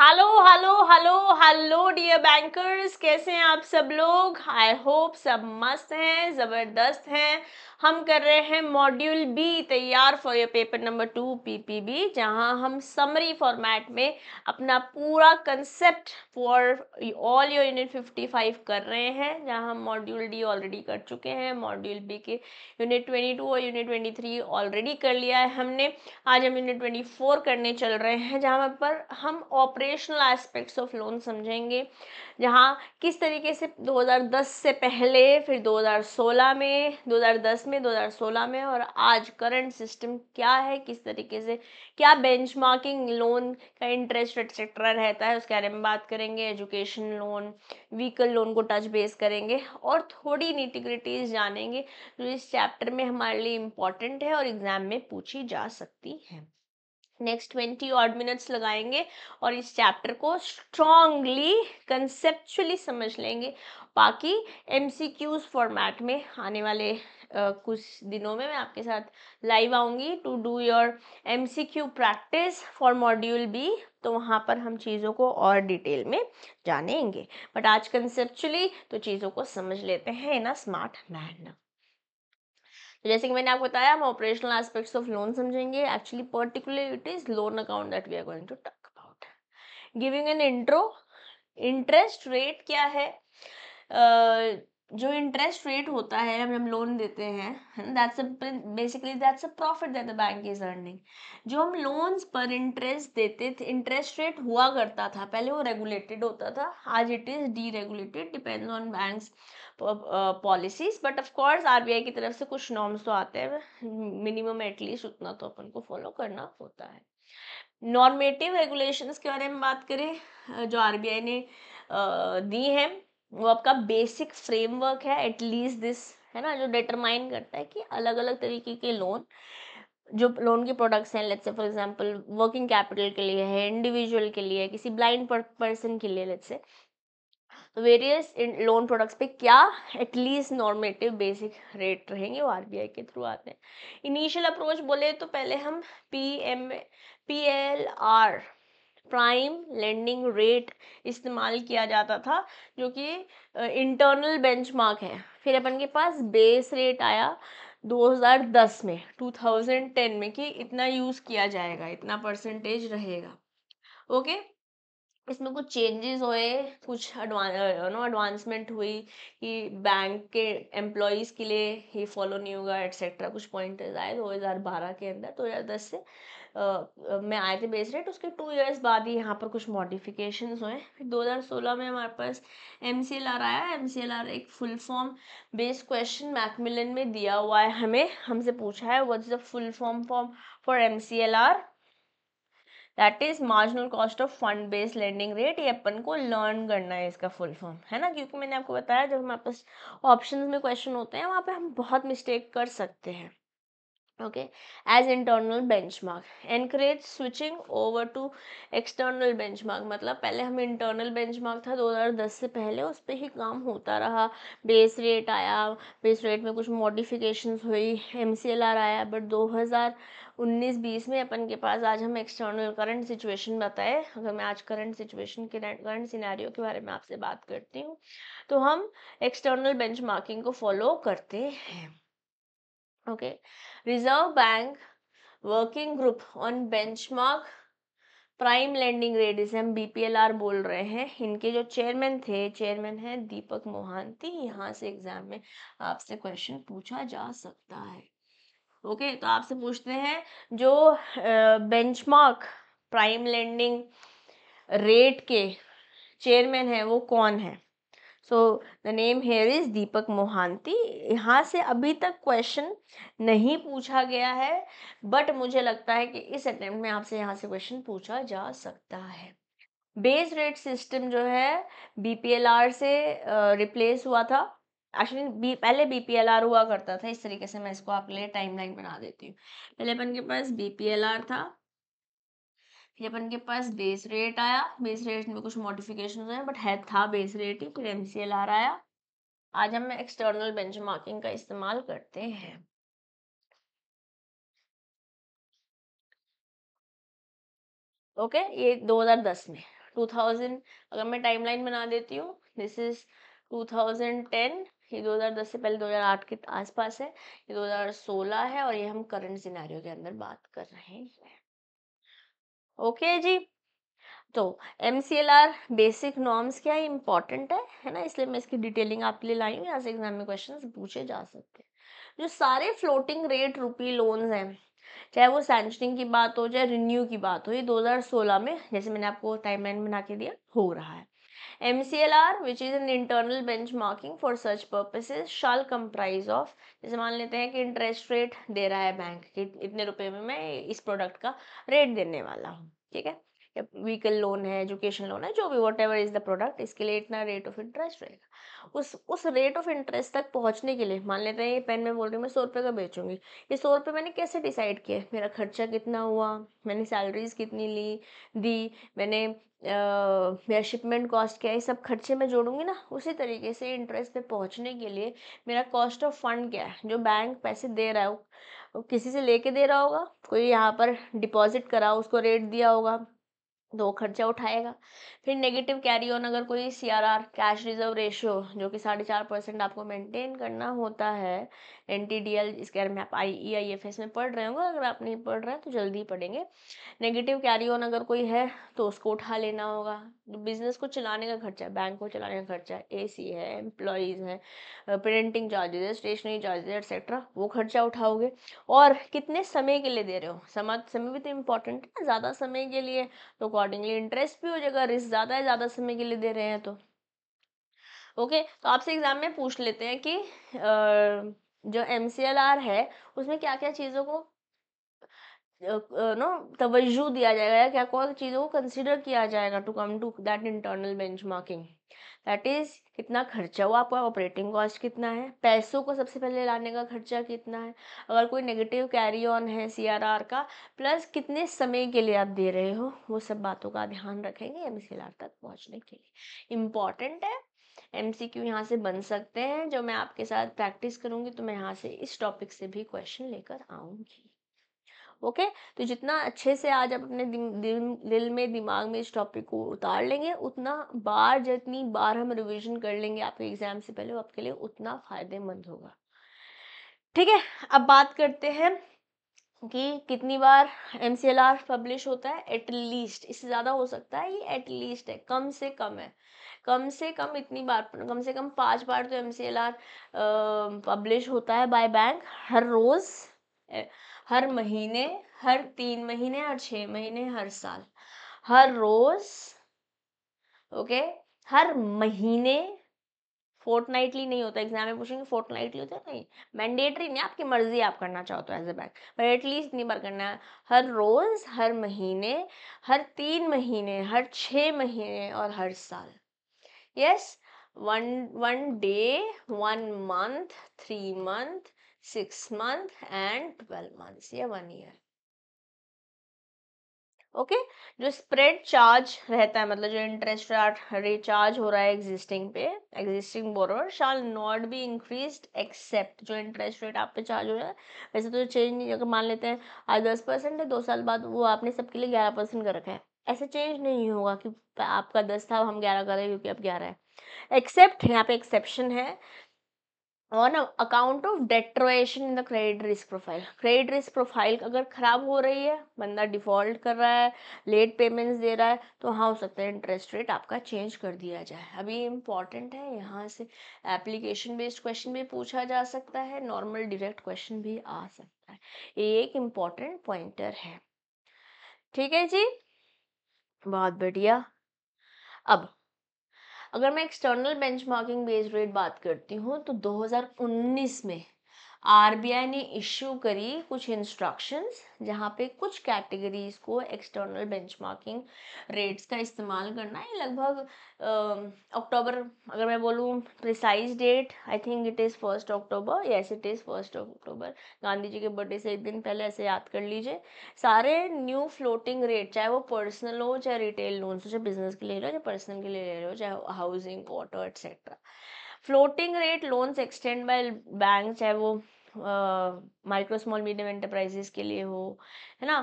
Hello hello hello hello dear bankers कैसे हैं आप सब लोग आई होप सब मस्त हैं ज़बरदस्त हैं हम कर रहे हैं मॉड्यूल बी तैयार for your paper number two PPB जहां हम समरी फॉर्मेट में अपना पूरा concept for all your unit fifty five कर रहे हैं जहां हम मॉड्यूल डी ऑलरेडी कर चुके हैं मॉड्यूल बी के यूनिट टू और यूनिट थ्री ऑलरेडी कर लिया है हमने आज हम यूनिट फोर करने चल रहे हैं जहाँ पर हम operate operational aspects of loan समझेंगे जहाँ किस तरीके से 2010 से पहले फिर 2016 में 2010 में 2016 में और आज करंट सिस्टम क्या है किस तरीके से क्या बेंचमार्किंग लोन का इंटरेस्ट एक्सेट्रा रहता है उसके बारे में बात करेंगे एजुकेशन लोन व्हीकल लोन को टच बेस करेंगे और थोड़ी नीटिग्रिटीज जानेंगे जो इस चैप्टर में हमारे लिए इम्पॉर्टेंट है और एग्ज़ाम में पूछी जा सकती हैं नेक्स्ट ट्वेंटी ऑड मिनट्स लगाएंगे और इस चैप्टर को स्ट्रांगली कंसेप्चुअली समझ लेंगे बाकी एम फॉर्मेट में आने वाले Uh, कुछ दिनों में मैं आपके साथ लाइव आऊँगी to do your M C Q practice for module B तो वहाँ पर हम चीज़ों को और डिटेल में जानेंगे बट आज कंसेप्चुअली तो चीज़ों को समझ लेते हैं इन अ स्मार्ट मैनर जैसे कि मैंने आपको बताया हम ऑपरेशनल एस्पेक्ट्स ऑफ लोन समझेंगे actually particular it is loan account that we are going to talk about giving an intro interest rate क्या है जो इंटरेस्ट रेट होता है हम हम लोन देते हैं that's basically that's a profit that the bank is earning जो हम लोन्स पर इंटरेस्ट देते थे इंटरेस्ट रेट हुआ करता था पहले वो रेगुलेटेड होता था आज it is deregulated depend on banks policies but of course RBI की तरफ से कुछ नॉर्म्स तो आते हैं मिनिमम एटलीस्ट उतना तो अपन को फॉलो करना होता है नॉर्मेटिव रेगुलेशंस के बारे में बात करें जो आर बी आई ने दी है वो आपका बेसिक फ्रेमवर्क है एटलीस्ट दिस है ना जो डिटरमाइन करता है कि अलग अलग तरीके के लोन जो लोन के प्रोडक्ट्स हैं let's say for example working capital के लिए है इंडिविजुअल के लिए किसी ब्लाइंड पर्सन के लिए let's say various loan products पे क्या एटलीस्ट नॉर्मेटिव बेसिक रेट रहेंगे वो आर के थ्रू आते हैं इनिशियल अप्रोच बोले तो पहले हम P M P L R prime lending rate इस्तेमाल किया जाता था जो कि इंटरनल बेंचमार्क है फिर अपन के पास बेस रेट आया 2010 में 2010 में कि इतना यूज़ किया जाएगा इतना परसेंटेज रहेगा ओके okay? इसमें कुछ चेंजेस हुए कुछ नो एडवांसमेंट हुई कि बैंक के एम्प्लॉयज़ के लिए ये फॉलो नहीं होगा एट्सेट्रा कुछ पॉइंट आए दो हज़ार बारह के अंदर दो हज़ार दस से मैं आए थे बेस रेट उसके टू इयर्स बाद ही यहाँ पर कुछ मॉडिफिकेशन हुए फिर दो हज़ार सोलह में हमारे पास एम सी एल आर आया एम सी एल आर एक full form based question Macmillan में दिया हुआ है हमें हमसे पूछा है what is the full form form for M C L R that is marginal cost of fund based lending rate ये अपन को लर्न करना है इसका फुल फॉर्म है ना क्योंकि मैंने आपको बताया जब हमारे पास ऑप्शन में क्वेश्चन होते हैं वहाँ पर हम बहुत मिस्टेक कर सकते हैं okay as internal benchmark encourage switching over to external benchmark मतलब पहले हमें internal benchmark था 2010 से पहले उस पर ही काम होता रहा बेस रेट आया बेस रेट में कुछ मॉडिफिकेशंस हुई एम सी एल आर आया बट दो हज़ार उन्नीस बीस में अपन के पास आज हम एक्सटर्नल करंट सिचुएशन बताए अगर मैं आज करंट सिचुएशन के करंट सिनेरियो के बारे में आपसे बात करती हूँ तो हम एक्सटर्नल बेंचमार्किंग को फॉलो करते हैं okay reserve bank working group on benchmark prime lending rate जिसे हम आर बोल रहे हैं इनके जो चेयरमैन थे चेयरमैन हैं दीपक मोहंती यहाँ से एग्जाम में आपसे क्वेश्चन पूछा जा सकता है ओके okay, तो आपसे पूछते हैं जो बेंचमार्क प्राइम लैंडिंग रेट के चेयरमैन हैं वो कौन है so the name here is Deepak Mohanty यहाँ से अभी तक क्वेश्चन नहीं पूछा गया है बट मुझे लगता है कि इस अटैम्प्ट में आपसे यहाँ से क्वेश्चन पूछा जा सकता है बेस रेट सिस्टम जो है बीपीएलआर से रिप्लेस uh, हुआ था एक्चुअली बी पहले आर हुआ करता था इस तरीके से मैं इसको आपके लिए टाइमलाइन बना देती हूँ पहले अपन के पास आर था ये अपन के पास बेस रेट आया बेस रेट में कुछ मॉडिफिकेशन हुए बट है था बेस रेट ही फिर एम आर आया आज हम एक्सटर्नल मार्किंग का इस्तेमाल करते हैं ओके okay, ये 2010 में 2000 अगर मैं टाइमलाइन बना देती हूँ दिस इज 2010 ये 2010 से पहले 2008 के आसपास है ये 2016 है और ये हम करंट सिनेरियो के अंदर बात कर रहे हैं ओके जी तो M C L R basic norms क्या है इंपॉर्टेंट है है ना इसलिए मैं इसकी डिटेलिंग आपके लिए लाई हूँ यहाँ से एग्जाम में क्वेश्चन पूछे जा सकते हैं जो सारे फ्लोटिंग रेट रुपी लोन्स हैं चाहे वो सेंशनिंग की बात हो चाहे रिन्यू की बात हो ये 2016 में जैसे मैंने आपको टाइम लाइन बना के दिया हो रहा है MCLR which is an internal benchmarking for such purposes shall comprise of जैसे मान लेते हैं कि इंटरेस्ट रेट दे रहा है बैंक कि इतने रुपए में मैं इस प्रोडक्ट का रेट देने वाला हूँ ठीक है या व्हीकल लोन है एजुकेशन लोन है जो भी whatever is the product इसके लिए इतना रेट ऑफ इंटरेस्ट रहेगा उस उस रेट ऑफ इंटरेस्ट तक पहुंचने के लिए मान लेते हैं ये पेन में बोल रही हूँ मैं सौ रुपये का बेचूंगी ये सौ रुपये मैंने कैसे डिसाइड किया मेरा खर्चा कितना हुआ मैंने सैलरीज कितनी ली दी मैंने मेरा शिपमेंट कॉस्ट क्या है सब खर्चे मैं जोड़ूंगी ना उसी तरीके से इंटरेस्ट पे पहुंचने के लिए मेरा कॉस्ट ऑफ फंड क्या है जो बैंक पैसे दे रहा है वो किसी से लेके दे रहा होगा कोई यहाँ पर डिपॉजिट करा उसको रेट दिया होगा दो खर्चा उठाएगा फिर नेगेटिव कैरी ऑन अगर कोई C R R cash reserve ratio जो कि साढ़े चार परसेंट आपको मेंटेन करना होता है एन टी डी एल इसके अगर में आप आई ई आई एफ एस में पढ़ रहे होंगे अगर आप नहीं पढ़ रहे हैं तो जल्दी पढ़ेंगे नेगेटिव कैरी ऑन अगर कोई है तो उसको उठा लेना होगा बिजनेस को चलाने का खर्चा बैंक को चलाने का खर्चा ए सी है एम्प्लॉयज़ है प्रिंटिंग चार्जेज है स्टेशनरी चार्जेज एक्सेट्रा वो खर्चा उठाओगे और कितने समय के लिए दे रहे हो समय समय भी तो इम्पोर्टेंट है ज़्यादा समय के लिए तो अकॉर्डिंगली इंटरेस्ट भी हो जाएगा रिस्क ज़्यादा है ज़्यादा समय के लिए दे रहे हैं तो ओके okay, तो आपसे एग्ज़ाम में पूछ लेते हैं कि जो एम है उसमें क्या क्या चीज़ों को नो तवज्जो दिया जाएगा या क्या क्या चीज़ों को कंसिडर किया जाएगा to come to that internal bench that is कितना खर्चा हुआ आपका ऑपरेटिंग कॉस्ट कितना है पैसों को सबसे पहले लाने का खर्चा कितना है अगर कोई नेगेटिव कैरी ऑन है सी का प्लस कितने समय के लिए आप दे रहे हो वो सब बातों का ध्यान रखेंगे एम तक पहुँचने के लिए इम्पॉर्टेंट है एम सी क्यू यहाँ से बन सकते हैं जो मैं आपके साथ प्रैक्टिस करूँगी तो मैं यहाँ से इस टॉपिक से भी क्वेश्चन लेकर आऊँगी ओके तो जितना अच्छे से आज आप अपने दिल, में दिमाग में इस टॉपिक को उतार लेंगे उतना बार जितनी बार हम रिविजन कर लेंगे आपके एग्जाम से पहले वो आपके लिए उतना फ़ायदेमंद होगा ठीक है अब बात करते हैं कि कितनी बार एम पब्लिश होता है एटलीस्ट इससे ज़्यादा हो सकता है ये एटलीस्ट है कम से कम है कम से कम इतनी बार कम से कम पांच बार तो एम पब्लिश होता है बाय बैंक हर रोज़ हर महीने हर तीन महीने हर छः महीने हर साल हर रोज ओके हर महीने फोर्टनाइटली नहीं होता एग्जाम में पूछेंगे फोर्टनाइटली होता है नहीं मैंडेटरी नहीं आपकी मर्जी आप करना चाहते हो एज ए बैंक पर एटलीस्ट इतनी बार करना है हर रोज़ हर महीने हर तीन महीने हर छः महीने और हर साल yes one one day one month three month six month and twelve months या वन ईयर ओके जो स्प्रेड चार्ज रहता है मतलब जो इंटरेस्ट रेट रिचार्ज हो रहा है एग्जिस्टिंग पे existing borrower shall not be increase except जो इंटरेस्ट रेट आप पे चार्ज हो रहा है वैसे तो चेंज नहीं अगर मान लेते हैं आज दस परसेंट है दो साल बाद वो आपने सबके लिए ग्यारह परसेंट कर रखा है ऐसे चेंज नहीं होगा कि आपका दस था हम ग्यारह करें क्योंकि अब ग्यारह है एक्सेप्ट यहाँ पे एक्सेप्शन है on account of deterioration in the credit risk profile credit risk profile अगर ख़राब हो रही है बंदा डिफ़ॉल्ट कर रहा है लेट पेमेंट्स दे रहा है तो हाँ हो सकता है इंटरेस्ट रेट आपका चेंज कर दिया जाए अभी इम्पॉर्टेंट है यहाँ से एप्लीकेशन बेस्ड क्वेश्चन भी पूछा जा सकता है नॉर्मल डिरेक्ट क्वेश्चन भी आ सकता है ये एक इम्पॉर्टेंट पॉइंटर है ठीक है जी बहुत बढ़िया अब अगर मैं एक्सटर्नल बेंचमार्किंग बेस रेट बात करती हूँ तो 2019 में आरबीआई ने इश्यू करी कुछ इंस्ट्रक्शंस जहाँ पे कुछ कैटेगरीज को एक्सटर्नल बेंचमार्किंग रेट्स का इस्तेमाल करना है लगभग अक्टूबर अगर मैं बोलूँ precise date I think it is first October yes it is first October Gandhi ji के बर्थडे से एक दिन पहले ऐसे याद कर लीजिए सारे न्यू फ्लोटिंग रेट चाहे वो पर्सनल हो चाहे रिटेल लोन्स हो चाहे बिजनेस के लिए ले रहे हो चाहे पर्सनल के लिए ले रहे हो चाहे housing quarter etcetera floating rate loans extend by bank चाहे वो माइक्रो स्मॉल मीडियम एंटरप्राइजेस के लिए हो है ना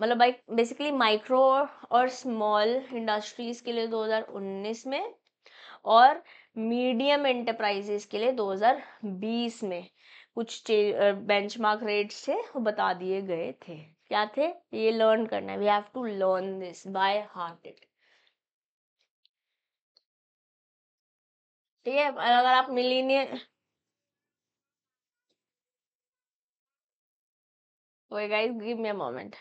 मतलब बाइक बेसिकली माइक्रो और स्मॉल इंडस्ट्रीज़ के लिए 2019 में और मीडियम एंटरप्राइजेस के लिए 2020 में कुछ बेंचमार्क रेट्स थे वो बता दिए गए थे क्या थे ये लर्न करना है we have to learn this by heart it ठीक है अगर आप millionaire Okay, guys, give me a moment.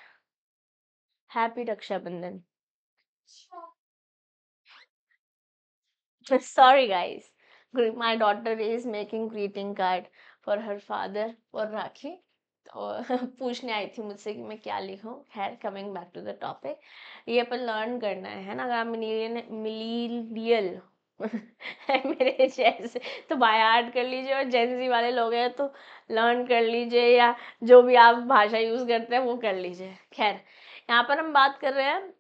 Happy Raksha Bandhan. Sorry, guys. My daughter is making greeting card for her father for Rakhi. और पूछने आई थी मुझसे कि मैं क्या लिखूं खैर coming back to the topic ये अपन लर्न करना है ना अगर आप मिलीनियल मिलीनियल मेरे जैसे तो बाय हार्ट कर लीजिए और जेंजी वाले लोग हैं तो लर्न कर लीजिए या जो भी आप भाषा यूज़ करते हैं वो कर लीजिए खैर यहाँ पर हम बात कर रहे हैं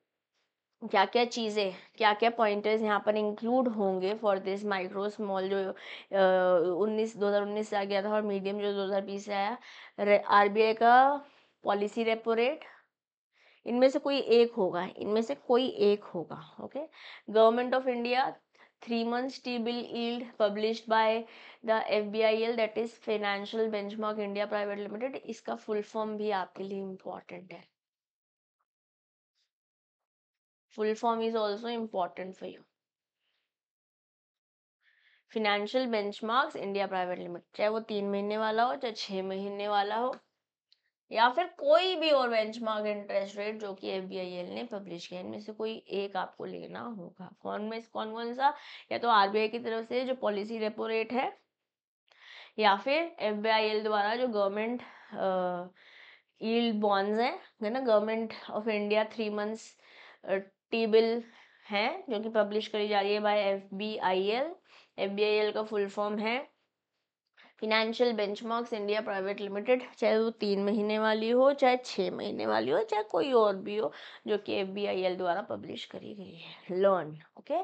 क्या क्या चीज़ें क्या क्या पॉइंटर्स यहाँ पर इंक्लूड होंगे फॉर दिस माइक्रो स्मॉल जो उन्नीस दो हज़ार उन्नीस से आ गया था और मीडियम जो दो हज़ार बीस से आया आर बी आई का पॉलिसी रेपो रेट इनमें से कोई एक होगा इनमें से कोई एक होगा okay government of India three three months T bill yield published by the FBIL that is Financial Benchmark India private limited इसका फुल फॉर्म भी आपके लिए इम्पोर्टेंट है full form is also important for you financial benchmarks India private limited चाहे वो तीन महीने वाला हो चाहे छह महीने वाला हो या फिर कोई भी और बेंचमार्क इंटरेस्ट रेट जो कि एफ ने पब्लिश किया इनमें से कोई एक आपको लेना होगा कौन में कौन कौन सा या तो आरबीआई की तरफ से जो पॉलिसी रेपो रेट है या फिर एफ द्वारा जो गवर्नमेंट ईल्ड बॉन्ड्स हैं है ना government of India three months T bill हैं जो कि पब्लिश करी जा रही है by F B I L F B I L का फुल फॉर्म है financial marks India private limited चाहे वो तीन महीने वाली हो चाहे छः महीने वाली हो चाहे कोई और भी हो जो कि एफ द्वारा पब्लिश करी गई है लर्न ओके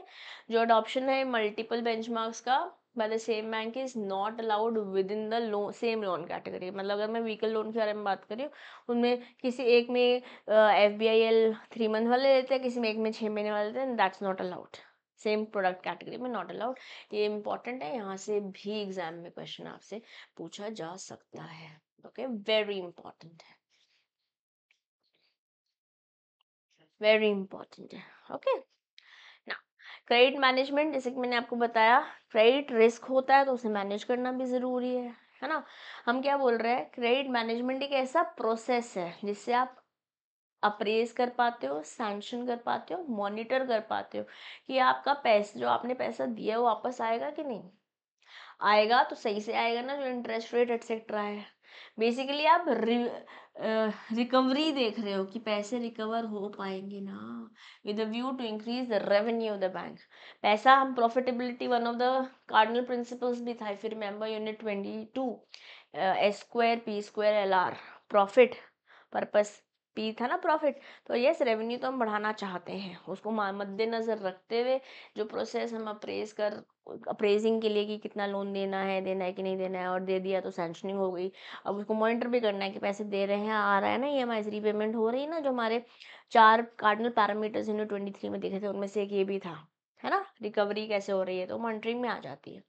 जो अडॉप्शन है मल्टीपल मार्क्स का by the same bank is not allowed within the loan same loan category मतलब अगर मैं व्हीकल लोन के बारे में बात करी उनमें किसी एक में F B I L three month वाले लेते हैं किसी में एक में छः महीने वाले लेते हैं that's not allowed same product category में नॉट अलाउड ये इंपॉर्टेंट है यहाँ से भी एग्जाम में क्वेश्चन आपसे पूछा जा सकता है ओके वेरी इंपॉर्टेंट है वेरी इंपॉर्टेंट है ओके ना क्रेडिट मैनेजमेंट जैसे कि मैंने आपको बताया क्रेडिट रिस्क होता है तो उसे मैनेज करना भी ज़रूरी है है ना हम क्या बोल रहे हैं क्रेडिट मैनेजमेंट एक ऐसा प्रोसेस है जिससे आप अप्रेज कर पाते हो सैंक्शन कर पाते हो मॉनिटर कर पाते हो कि आपका पैसा जो आपने पैसा दिया है वो वापस आएगा कि नहीं आएगा तो सही से आएगा ना जो इंटरेस्ट रेट एटसेट्रा है बेसिकली आप रि, रिकवरी देख रहे हो कि पैसे रिकवर हो पाएंगे ना with a view to increase the revenue of the bank पैसा हम profitability one of the cardinal principles भी था फिर member unit twenty two S square P square L R profit purpose P था ना प्रॉफिट तो यस रेवेन्यू तो हम बढ़ाना चाहते हैं उसको मद्देनज़र रखते हुए जो प्रोसेस हम अप्रेज कर अप्रेजिंग के लिए कि कितना लोन देना है देना है कि नहीं देना है और दे दिया तो सेंशनिंग हो गई अब उसको मॉनिटर भी करना है कि पैसे दे रहे हैं आ रहा है ना ई एम रीपेमेंट हो रही है ना जो हमारे चार कार्डिनल पैरामीटर्स इन्होंने ट्वेंटी थ्री में देखे थे उनमें से एक ये भी था है ना रिकवरी कैसे हो रही है तो मॉनिटरिंग में आ जाती है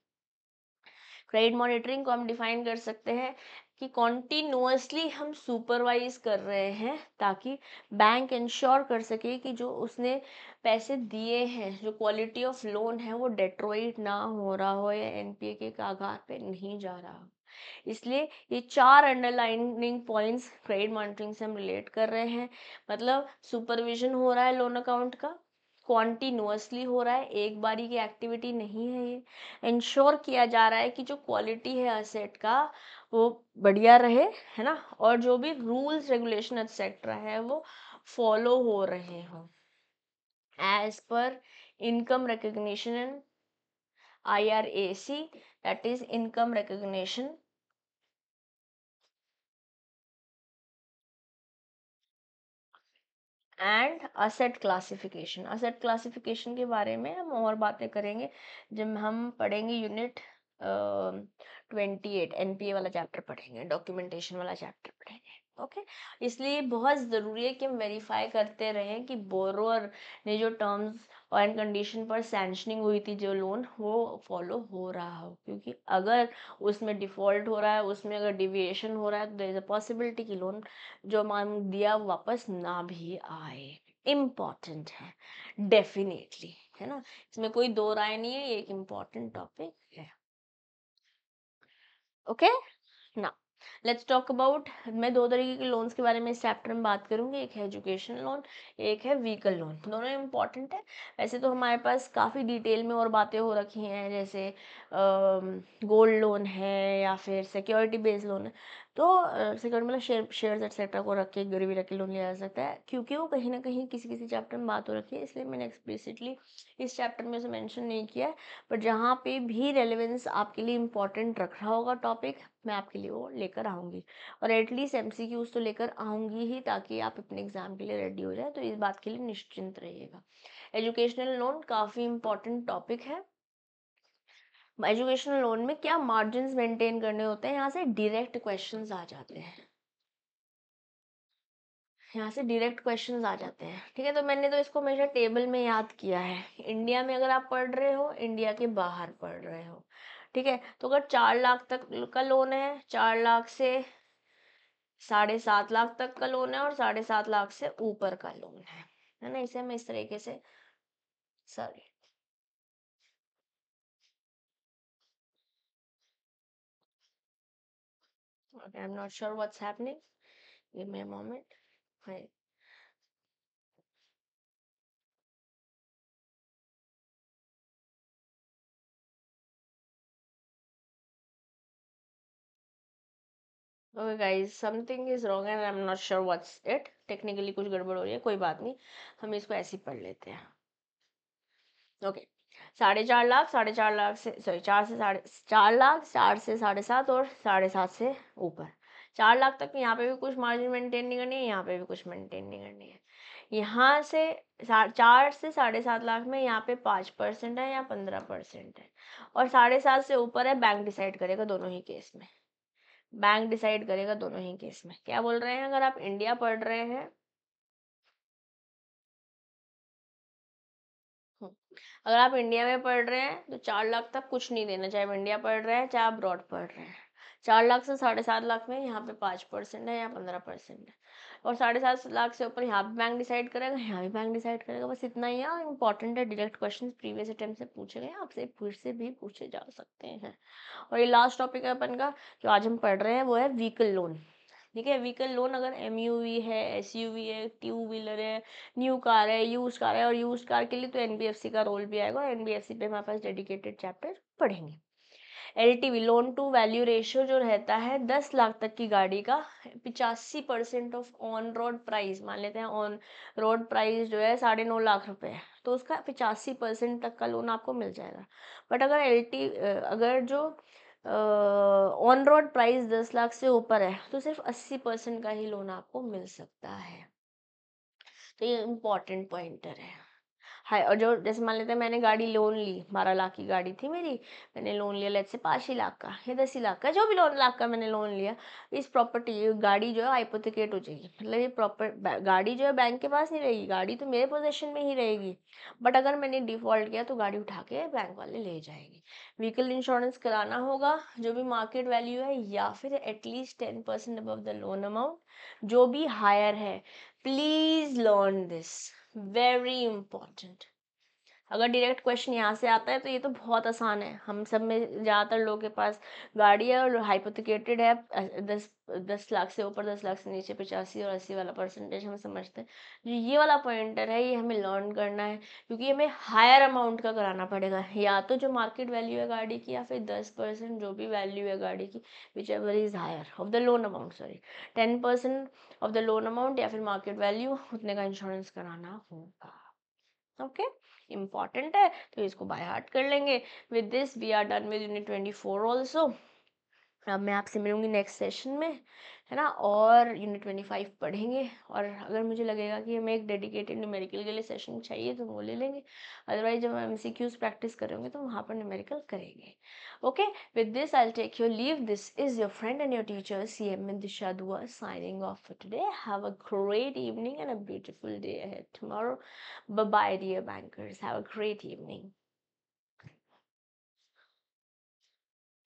क्रेडिट मॉनिटरिंग को हम डिफाइन कर सकते हैं कि कॉन्टिन्यूसली हम सुपरवाइज कर रहे हैं ताकि बैंक इंश्योर कर सके कि जो उसने पैसे दिए हैं जो क्वालिटी ऑफ लोन है वो डेट्रोइट ना हो रहा हो या ए के आधार पे नहीं जा रहा हो इसलिए ये चार अंडरलाइनिंग पॉइंट्स क्रेडिट मॉनिटरिंग से हम रिलेट कर रहे हैं मतलब सुपरविजन हो रहा है लोन अकाउंट का कॉन्टीन्यूसली हो रहा है एक बारी की एक्टिविटी नहीं है ये इंश्योर किया जा रहा है कि जो क्वालिटी है असेट का वो बढ़िया रहे है ना और जो भी रूल्स रेगुलेशन एक्सेट्रा है वो फॉलो हो रहे हों as per income recognition and I R A C that is income recognition and asset classification asset classification के बारे में हम और बातें करेंगे जब हम पढ़ेंगे unit twenty eight N P A वाला चैप्टर पढ़ेंगे डॉक्यूमेंटेशन वाला चैप्टर पढ़ेंगे ओके okay? इसलिए बहुत ज़रूरी है कि हम वेरीफाई करते रहें कि बोरोअर ने जो टर्म्स और एंड कंडीशन पर सैंक्शनिंग हुई थी जो लोन वो फॉलो हो रहा हो क्योंकि अगर उसमें डिफ़ॉल्ट हो रहा है उसमें अगर डिविएशन हो रहा है तो देर इज़ अ पॉसिबिलिटी कि लोन जो मान दिया वापस ना भी आए इम्पॉर्टेंट है डेफिनेटली है ना इसमें कोई दो राय नहीं है ये एक इम्पॉर्टेंट टॉपिक है ओके ना लेट्स टॉक अबाउट मैं दो तरीके के लोन्स के बारे में इस चैप्टर में बात करूँगी एक है एजुकेशन लोन एक है व्हीकल लोन दोनों इंपॉर्टेंट है वैसे तो हमारे पास काफ़ी डिटेल में और बातें हो रखी हैं जैसे गोल्ड लोन है या फिर सिक्योरिटी बेस्ड लोन है तो सेकंड मतलब शेयर शेयर एक्सेट्रा को रख के गरीबी रख के लोन लिया जा सकता है क्योंकि वो कहीं ना कहीं किसी किसी चैप्टर में बात हो रखी है इसलिए मैंने एक्सप्लिसिटली इस चैप्टर में उसे मेंशन नहीं किया है बट जहाँ पे भी रेलेवेंस आपके लिए इंपॉर्टेंट रख रहा होगा टॉपिक मैं आपके लिए वो लेकर आऊँगी और एटलीस्ट एम सी तो लेकर आऊँगी ही ताकि आप अपने एग्ज़ाम के लिए रेडी हो जाए तो इस बात के लिए निश्चिंत रहिएगा एजुकेशनल लोन काफ़ी इंपॉर्टेंट टॉपिक है एजुकेशनल लोन में क्या मार्जिन मेंटेन करने होते हैं यहाँ से डायरेक्ट क्वेश्चन आ जाते हैं यहाँ से डायरेक्ट क्वेश्चन आ जाते हैं ठीक है तो मैंने तो इसको हमेशा टेबल में याद किया है इंडिया में अगर आप पढ़ रहे हो इंडिया के बाहर पढ़ रहे हो ठीक है तो अगर चार लाख तक का लोन है चार लाख से साढ़े सात लाख तक का लोन है और साढ़े सात लाख से ऊपर का लोन है है ना इसे हम इस तरीके से sorry Okay, I'm not sure what's happening. Give me a moment. Hi. Okay guys something is wrong and I am not sure what's it technically कुछ गड़बड़ हो रही है कोई बात नहीं हम इसको ऐसे ही पढ़ लेते हैं ओके okay. साढ़े चार लाख साढ़े चार लाख से सॉरी चार से साढ़े चार लाख चार से साढ़े सात और साढ़े सात से ऊपर चार लाख तक यहाँ पे भी कुछ मार्जिन मेंटेन नहीं करनी है यहाँ पे भी कुछ मेंटेन नहीं करनी है यहाँ से चार से साढ़े सात लाख में यहाँ पे पाँच परसेंट है या पंद्रह परसेंट है और साढ़े सात से ऊपर है बैंक डिसाइड करेगा दोनों ही केस में बैंक डिसाइड करेगा दोनों ही केस में क्या बोल रहे हैं अगर आप इंडिया पढ़ रहे हैं अगर आप इंडिया में पढ़ रहे हैं तो चार लाख तक कुछ नहीं देना चाहे आप इंडिया पढ़ रहे हैं चाहे आप अब्रॉड पढ़ रहे हैं चार लाख से साढ़े सात लाख में यहाँ पे पाँच परसेंट है यहाँ पंद्रह परसेंट है और साढ़े सात लाख से ऊपर यहाँ भी बैंक डिसाइड करेगा यहाँ भी बैंक डिसाइड करेगा बस इतना ही है इंपॉर्टेंट है डायरेक्ट क्वेश्चन प्रीवियस अटैम्प से पूछे गए आपसे फिर से भी पूछे जा सकते हैं और ये लास्ट टॉपिक है अपन का जो आज हम पढ़ रहे हैं वो है व्हीकल लोन ठीक है व्हीकल लोन अगर एम है एस है टू व्हीलर है न्यू कार है यूज कार है और यूज कार के लिए तो एन का रोल भी आएगा एन बी एफ सी पे हमारे पास डेडिकेटेड चैप्टर पढ़ेंगे L T V loan to value ratio जो रहता है दस लाख तक की गाड़ी का पिचासी percent of on road price मान लेते हैं ऑन रोड प्राइस जो है साढ़े नौ लाख रुपए है तो उसका पिचासी परसेंट तक का लोन आपको मिल जाएगा बट अगर एल टी अगर जो ऑन रोड प्राइस दस लाख से ऊपर है तो सिर्फ अस्सी परसेंट का ही लोन आपको मिल सकता है तो ये इम्पोर्टेंट पॉइंटर है हाई और जो जैसे मान लेते हैं मैंने गाड़ी लोन ली बारह लाख की गाड़ी थी मेरी मैंने लोन लिया लेट से पाँच ही लाख का या दस ही लाख का जो भी लोन लाख का मैंने लोन लिया इस प्रॉपर्टी गाड़ी जो है आईपोथिकेट हो जाएगी मतलब ये प्रॉपर गाड़ी जो है बैंक के पास नहीं रहेगी गाड़ी तो मेरे पोजेशन में ही रहेगी बट अगर मैंने डिफ़ॉल्ट किया तो गाड़ी उठा के बैंक वाले ले जाएंगे व्हीकल इंश्योरेंस कराना होगा जो भी मार्केट वैल्यू है या फिर at least ten percent above the loan amount जो भी हायर है please learn this very important अगर डायरेक्ट क्वेश्चन यहाँ से आता है तो ये तो बहुत आसान है हम सब में ज़्यादातर लोगों के पास गाड़ी है और हाइपोथिकेटेड है दस दस लाख से ऊपर दस लाख से नीचे पचासी और अस्सी वाला परसेंटेज हम समझते हैं जो ये वाला पॉइंटर है ये हमें लर्न करना है क्योंकि हमें हायर अमाउंट का कराना पड़ेगा या तो जो मार्केट वैल्यू है गाड़ी की या फिर दस परसेंट जो भी वैल्यू है गाड़ी की whichever is higher of the loan amount sorry ten percent of the loan amount या फिर मार्केट वैल्यू उतने का इंश्योरेंस कराना होगा ओके इम्पॉर्टेंट है तो इसको बाय हार्ट कर लेंगे with this we are done with unit twenty four also अब मैं आपसे मिलूँगी नेक्स्ट सेशन में है ना और यूनिट ट्वेंटी फाइव पढ़ेंगे और अगर मुझे लगेगा कि हमें एक डेडिकेटेड न्यूमेरिकल के लिए सेशन चाहिए तो वो ले लेंगे अदरवाइज जब हम सी क्यूज़ प्रैक्टिस करेंगे तो वहाँ पर न्यूमेरिकल करेंगे okay with this I take your leave this is your friend and your teacher C M N Disha Dua signing off for today have a great evening and a beautiful day है tomorrow bye dear bankers have a great evening